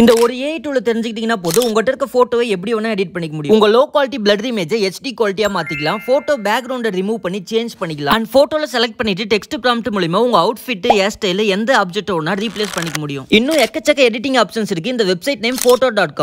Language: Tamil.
இந்த ஒரு ஏஐ டூல தெரிஞ்சுக்கிட்டீங்கன்னா போதும் உங்கள்கிட்ட இருக்க ஃபோட்டோவை எப்படி வேணா எடிட் பண்ணிக்க முடியும் உங்க லோ குவாலிட்டி பிளட் இமேஜை ஹெச்டி குவாலிட்டியா மாத்திக்கலாம் ஃபோட்டோ பேக்ரவுண்டை ரிமூவ் பண்ணி சேஞ்ச் பண்ணிக்கலாம் அண்ட் ஃபோட்டோவில் செலக்ட் பண்ணிட்டு டெக்ஸ்ட் ப்ராம்ப்ட் மூலியமா உங்க ஃபிட் ஹேர் ஸ்டைல எந்த ஆப்ஜெக்ட் ஒன்றா ரீப்ளேஸ் பண்ணிக்க முடியும் இன்னும் எக்கச்சக்க எடிட்டிங் ஆப்ஷன்ஸ் இருக்கு இந்த website name photo dot com